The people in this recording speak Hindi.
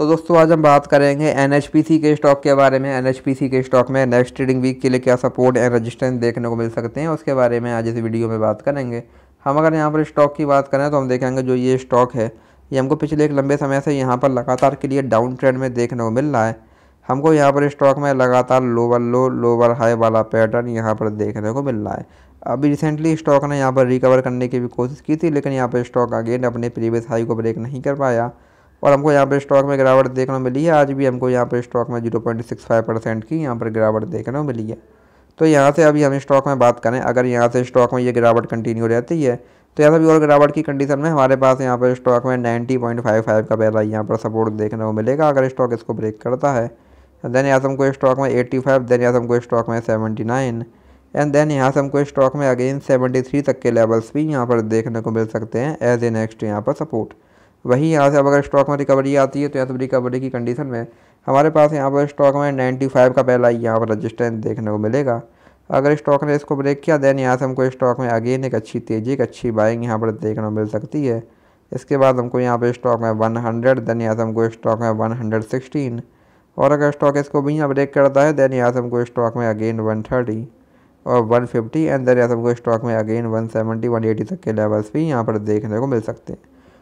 तो दोस्तों आज हम बात करेंगे एन के स्टॉक के बारे में एन के स्टॉक में नेक्स्ट ट्रेडिंग वीक के लिए क्या सपोर्ट एंड रजिस्टेंस देखने को मिल सकते हैं उसके बारे में आज इस वीडियो में बात करेंगे हम अगर यहाँ पर स्टॉक की बात करें तो हम देखेंगे जो ये स्टॉक है ये हमको पिछले एक लंबे समय से यहाँ पर लगातार के लिए डाउन ट्रेंड में देखने को मिल रहा है हमको यहाँ पर स्टॉक में लगातार लोअर लो लोअर हाई वाला पैटर्न यहाँ पर देखने को मिल रहा है अभी रिसेंटली स्टॉक ने यहाँ पर रिकवर करने की भी कोशिश की थी लेकिन यहाँ पर स्टॉक अगेन अपने प्रीवियस हाई को ब्रेक नहीं कर पाया और हमको यहाँ पर स्टॉक में गिरावट देखने को मिली है आज भी हमको यहाँ पर स्टॉक में zero point six five percent की यहाँ पर गिरावट देखने को मिली है तो यहाँ से अभी हम स्टॉक में बात करें अगर यहाँ से स्टॉक में ये गिरावट कंटिन्यू रहती है तो यहाँ से भी और गिरावट की कंडीशन में हमारे पास यहाँ पर स्टॉक में नाइन्टी पॉइंट फाइव फाइव का पहला यहाँ पर सपोर्ट देखने को मिलेगा अगर स्टॉक इसको ब्रेक करता है देन यहाँ से हमको स्टॉक में एट्टी फाइव देन यहाँ से हमको स्टॉक में सेवेंटी नाइन एंड देन यहाँ से हमको स्टॉक में अगेन सेवेंटी थ्री तक के लेवल्स भी यहाँ पर देखने को मिल सकते हैं एज ए नेक्स्ट यहाँ पर सपोर्ट वहीं यहाँ से अब अगर स्टॉक में रिकवरी आती है तो यहाँ से रिकवरी की कंडीशन में हमारे पास यहाँ पर स्टॉक में नाइन्टी फाइव का पहला यहाँ पर रजिस्टेंस देखने को मिलेगा अगर स्टॉक ने इसको ब्रेक किया देन यहाँ से हमको स्टॉक में अगेन एक अच्छी तेज़ी एक अच्छी बाइंग यहाँ पर देखने को मिल सकती है इसके बाद हमको यहाँ पर स्टॉक में वन देन यहाँ से हमको स्टॉक में सिक्सटीन और अगर स्टॉक इसको भी यहाँ ब्रेक करता है देन यहाँ से हमको स्टॉक में अगेन थर्टी और 150 एंड देन यहाँ से हमको स्टॉक में अगेन 170 180 तक के लेवल्स भी यहाँ पर देखने को मिल सकते हैं